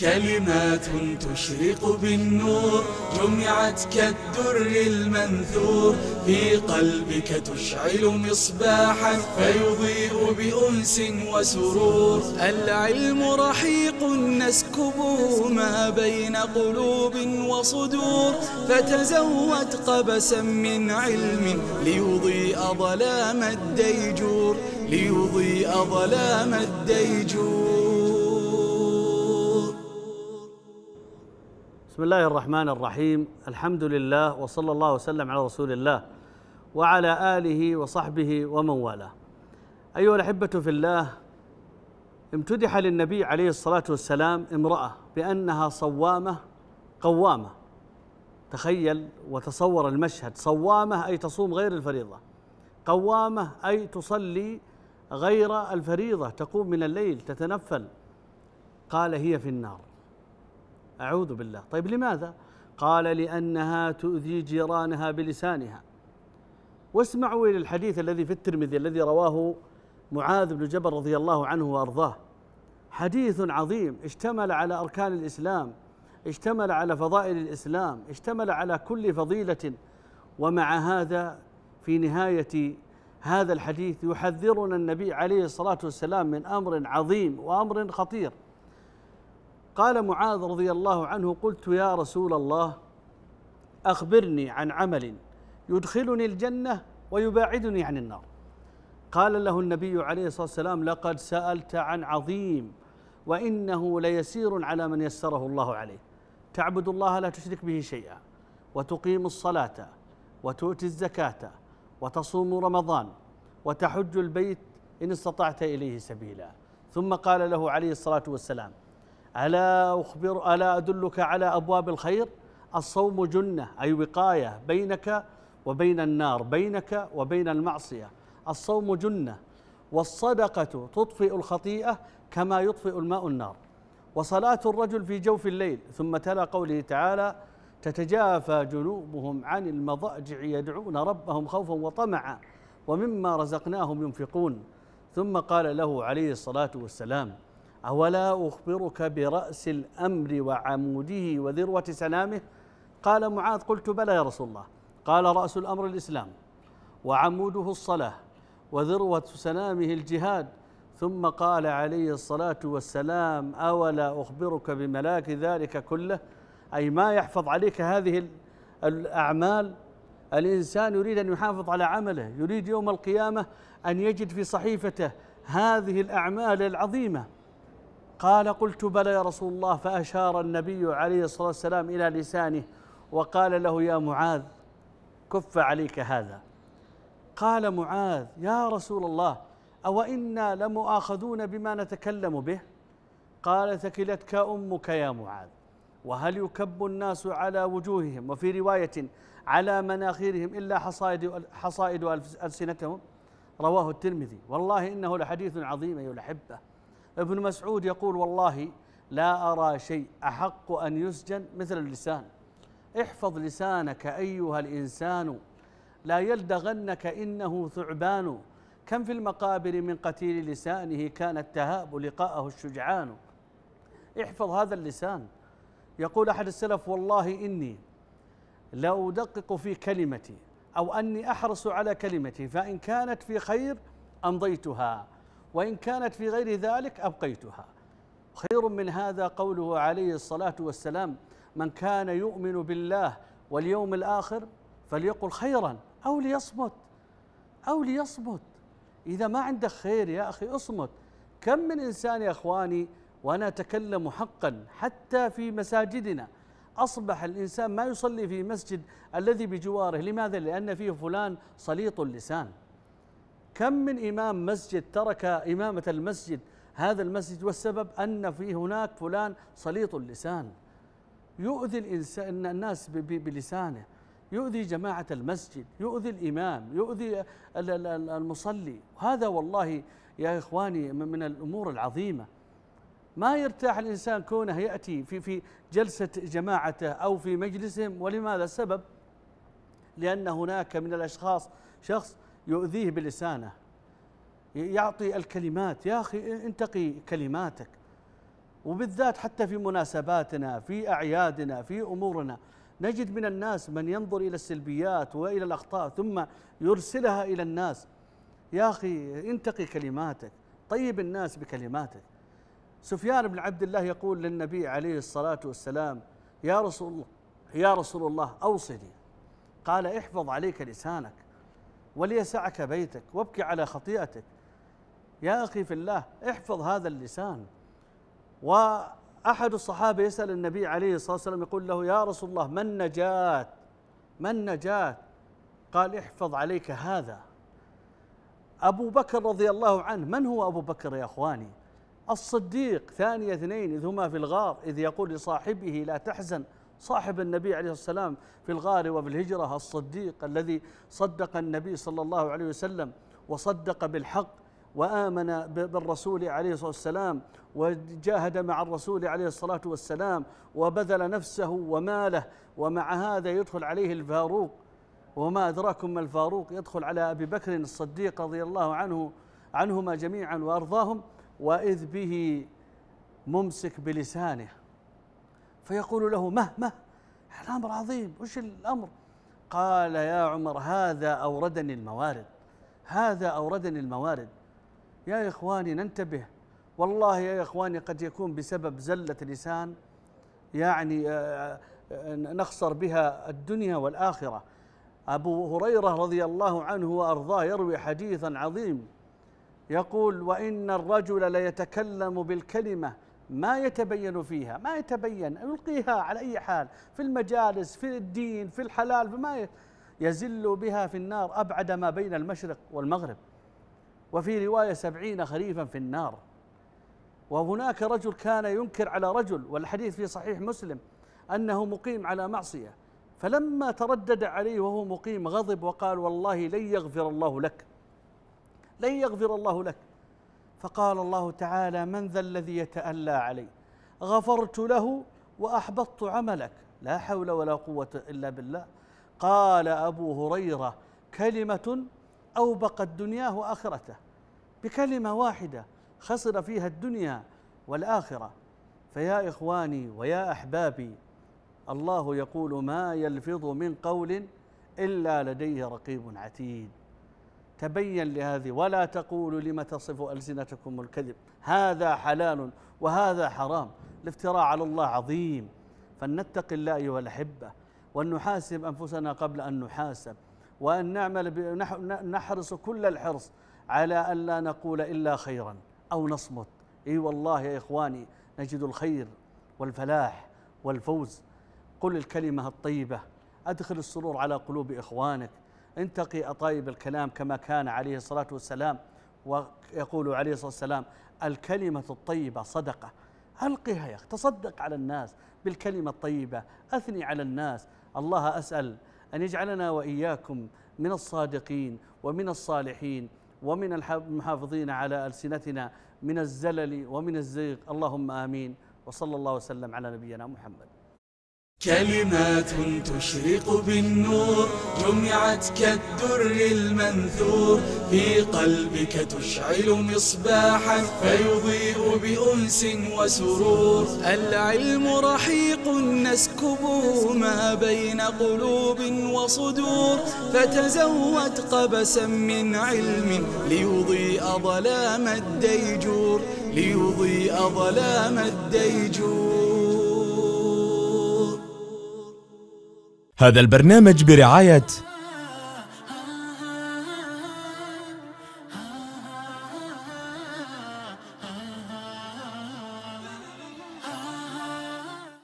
كلمات تشرق بالنور جمعت كالدر المنثور في قلبك تشعل مصباحا فيضيء بأنس وسرور العلم رحيق نسكبه ما بين قلوب وصدور فتزود قبسا من علم ليضيء ظلام الديجور ليضيء ظلام الديجور بسم الله الرحمن الرحيم الحمد لله وصلى الله وسلم على رسول الله وعلى اله وصحبه ومن والاه ايها الاحبه في الله امتدح للنبي عليه الصلاه والسلام امراه بانها صوامه قوامه تخيل وتصور المشهد صوامه اي تصوم غير الفريضه قوامه اي تصلي غير الفريضه تقوم من الليل تتنفل قال هي في النار أعوذ بالله طيب لماذا؟ قال لأنها تؤذي جيرانها بلسانها واسمعوا إلى الحديث الذي في الترمذي الذي رواه معاذ بن جبل رضي الله عنه وأرضاه حديث عظيم اشتمل على أركان الإسلام اشتمل على فضائل الإسلام اشتمل على كل فضيلة ومع هذا في نهاية هذا الحديث يحذرنا النبي عليه الصلاة والسلام من أمر عظيم وأمر خطير قال معاذ رضي الله عنه قلت يا رسول الله اخبرني عن عمل يدخلني الجنه ويباعدني عن النار قال له النبي عليه الصلاه والسلام لقد سالت عن عظيم وانه ليسير على من يسره الله عليه تعبد الله لا تشرك به شيئا وتقيم الصلاه وتؤتي الزكاه وتصوم رمضان وتحج البيت ان استطعت اليه سبيلا ثم قال له عليه الصلاه والسلام ألا أخبر ألا أدلك على أبواب الخير الصوم جنة أي وقاية بينك وبين النار بينك وبين المعصية الصوم جنة والصدقة تطفئ الخطيئة كما يطفئ الماء النار وصلاة الرجل في جوف الليل ثم تلا قوله تعالى تتجافى جنوبهم عن المضاجع يدعون ربهم خوفا وطمعا ومما رزقناهم ينفقون ثم قال له عليه الصلاة والسلام أولا أخبرك برأس الأمر وعموده وذروة سلامه قال معاذ قلت بلى يا رسول الله قال رأس الأمر الإسلام وعموده الصلاة وذروة سلامه الجهاد ثم قال عليه الصلاة والسلام أولا أخبرك بملاك ذلك كله أي ما يحفظ عليك هذه الأعمال الإنسان يريد أن يحافظ على عمله يريد يوم القيامة أن يجد في صحيفته هذه الأعمال العظيمة قال قلت بلى يا رسول الله فأشار النبي عليه الصلاة والسلام إلى لسانه وقال له يا معاذ كف عليك هذا قال معاذ يا رسول الله أو إنا لمؤاخذون بما نتكلم به قال ثكلتك أمك يا معاذ وهل يكب الناس على وجوههم وفي رواية على مناخيرهم إلا حصائد, حصائد ألسنتهم رواه الترمذي والله إنه لحديث عظيم أيها الأحبة ابن مسعود يقول والله لا أرى شيء أحق أن يسجن مثل اللسان احفظ لسانك أيها الإنسان لا يلدغنك إنه ثعبان كم في المقابر من قتيل لسانه كان التهاب لقاءه الشجعان احفظ هذا اللسان يقول أحد السلف والله إني لأدقق في كلمتي أو أني أحرص على كلمتي فإن كانت في خير أمضيتها وإن كانت في غير ذلك أبقيتها خير من هذا قوله عليه الصلاة والسلام من كان يؤمن بالله واليوم الآخر فليقل خيرا أو ليصمت أو ليصمت إذا ما عندك خير يا أخي اصمت كم من إنسان يا إخواني وأنا أتكلم حقا حتى في مساجدنا أصبح الإنسان ما يصلي في مسجد الذي بجواره لماذا؟ لأن فيه فلان صليط اللسان كم من إمام مسجد ترك إمامة المسجد هذا المسجد والسبب أن في هناك فلان سليط اللسان يؤذي الإنسان الناس بلسانه يؤذي جماعة المسجد يؤذي الإمام يؤذي المصلي هذا والله يا إخواني من الأمور العظيمة ما يرتاح الإنسان كونه يأتي في في جلسة جماعته أو في مجلسهم ولماذا السبب؟ لأن هناك من الأشخاص شخص يؤذيه بلسانه يعطي الكلمات يا أخي انتقي كلماتك وبالذات حتى في مناسباتنا في أعيادنا في أمورنا نجد من الناس من ينظر إلى السلبيات وإلى الأخطاء ثم يرسلها إلى الناس يا أخي انتقي كلماتك طيب الناس بكلماتك سفيان بن عبد الله يقول للنبي عليه الصلاة والسلام يا رسول الله يا رسول الله أوصني قال احفظ عليك لسانك وليسعك بيتك وابكي على خطيئتك يا أخي في الله احفظ هذا اللسان وأحد الصحابة يسأل النبي عليه الصلاة والسلام يقول له يا رسول الله ما النجاة ما النجاة قال احفظ عليك هذا أبو بكر رضي الله عنه من هو أبو بكر يا أخواني الصديق ثاني اثنين إذ هما في الغار إذ يقول لصاحبه لا تحزن صاحب النبي عليه السلام في الغار وفي الهجرة الصديق الذي صدق النبي صلى الله عليه وسلم وصدق بالحق وآمن بالرسول عليه الصلاة والسلام وجاهد مع الرسول عليه الصلاة والسلام وبذل نفسه وماله ومع هذا يدخل عليه الفاروق وما أدراكم ما الفاروق يدخل على أبي بكر الصديق رضي الله عنه عنهما جميعا وأرضاهم وإذ به ممسك بلسانه فيقول له مه مه الأمر عظيم وش الأمر قال يا عمر هذا أوردني الموارد هذا أوردني الموارد يا إخواني ننتبه والله يا إخواني قد يكون بسبب زلة لسان يعني آه، آه، نخسر بها الدنيا والآخرة أبو هريرة رضي الله عنه وأرضاه يروي حديثا عظيم يقول وإن الرجل ليتكلم بالكلمة ما يتبين فيها ما يتبين يلقيها على أي حال في المجالس في الدين في الحلال فما يزل بها في النار أبعد ما بين المشرق والمغرب وفي رواية سبعين خريفا في النار وهناك رجل كان ينكر على رجل والحديث في صحيح مسلم أنه مقيم على معصية فلما تردد عليه وهو مقيم غضب وقال والله لن يغفر الله لك لن يغفر الله لك فقال الله تعالى من ذا الذي يتألى علي غفرت له وأحبطت عملك لا حول ولا قوة إلا بالله قال أبو هريرة كلمة أوبقت دنياه وآخرته بكلمة واحدة خسر فيها الدنيا والآخرة فيا إخواني ويا أحبابي الله يقول ما يلفظ من قول إلا لديه رقيب عتيد تبين لهذه ولا تقولوا لما تصف ألسنتكم الكذب هذا حلال وهذا حرام الافتراء على الله عظيم فلنتقي الله أيها الأحبة وأن نحاسب أنفسنا قبل أن نحاسب وأن نعمل نحرص كل الحرص على أن لا نقول إلا خيرا أو نصمت اي والله يا اخواني نجد الخير والفلاح والفوز قل الكلمه الطيبه ادخل السرور على قلوب اخوانك انتقي أطايب الكلام كما كان عليه الصلاة والسلام ويقول عليه الصلاة والسلام الكلمة الطيبة صدقة ألقها يا أخي تصدق على الناس بالكلمة الطيبة أثني على الناس الله أسأل أن يجعلنا وإياكم من الصادقين ومن الصالحين ومن المحافظين على ألسنتنا من الزلل ومن الزيغ اللهم آمين وصلى الله وسلم على نبينا محمد كلمات تشرق بالنور جمعت كالدر المنثور في قلبك تشعل مصباحا فيضيء بأنس وسرور العلم رحيق نسكبه ما بين قلوب وصدور فتزود قبسا من علم ليضيء ظلام الديجور ليضيء ظلام الديجور هذا البرنامج برعاية